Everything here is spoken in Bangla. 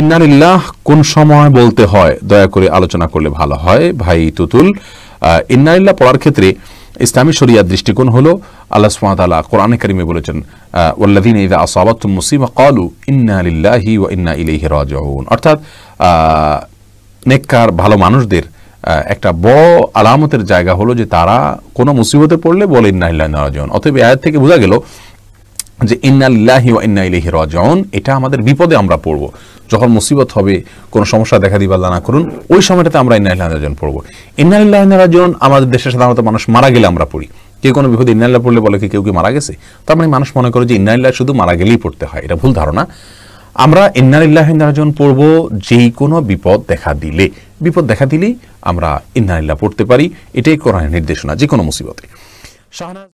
ইন্নারিল্লাহ কোন সময় বলতে হয় দয়া করে আলোচনা করলে ভালো হয় ভাই তুতুল ইন্নারিল্লাহ পড়ার ক্ষেত্রে ইসলামী শরিয়ার দৃষ্টিকোণ হল আল্লাহ সুমাতালা কোরআনে কারিমে বলেছেন ওল্লাদিন ইদা আসাবাত মুসিম কালু ইন্না আলিল্লাহি ও ইন্না ইলিহি রাজিউন অর্থাৎ নেককার ভালো মানুষদের একটা বড় আলামতের জায়গা হলো যে তারা কোনো মুসিবতে পড়লে বলে ইন্না ইল্লাহ রাজিউন অতএব আয়াত থেকে বোঝা গেল যে ইন্নাল্লাহি ও ইন্না ইলাইহি রাজিউন এটা আমাদের বিপদে আমরা পড়ব যখন মুসিবত হবে কোনো সমস্যা দেখা দিবা না করুন ওই সময়টাতে আমরা ইন্নাল্লাহ রাজিউন পড়ব ইন্নাল্লাহ রাজিউন আমাদের দেশে সাধারণত মানুষ মারা গেলে আমরা পড়ি কে কোনো বিপদে ইন্নাল্লাহ পড়লে বলে কি কেউ কি মারা গেছে তার মানে মানুষ মনে করে যে ইন্নাল্লাহ শুধু মারা গেলেই পড়তে হয় এটা ভুল ধারণা আমরা ইন্নালিল্লাহ ইন্দারাজন পড়ব যেই কোনো বিপদ দেখা দিলে বিপদ দেখা দিলেই আমরা ইন্নালিল্লাহ পড়তে পারি এটাই কোরআনের নির্দেশনা যে কোনো মুসিবতে শাহনাজ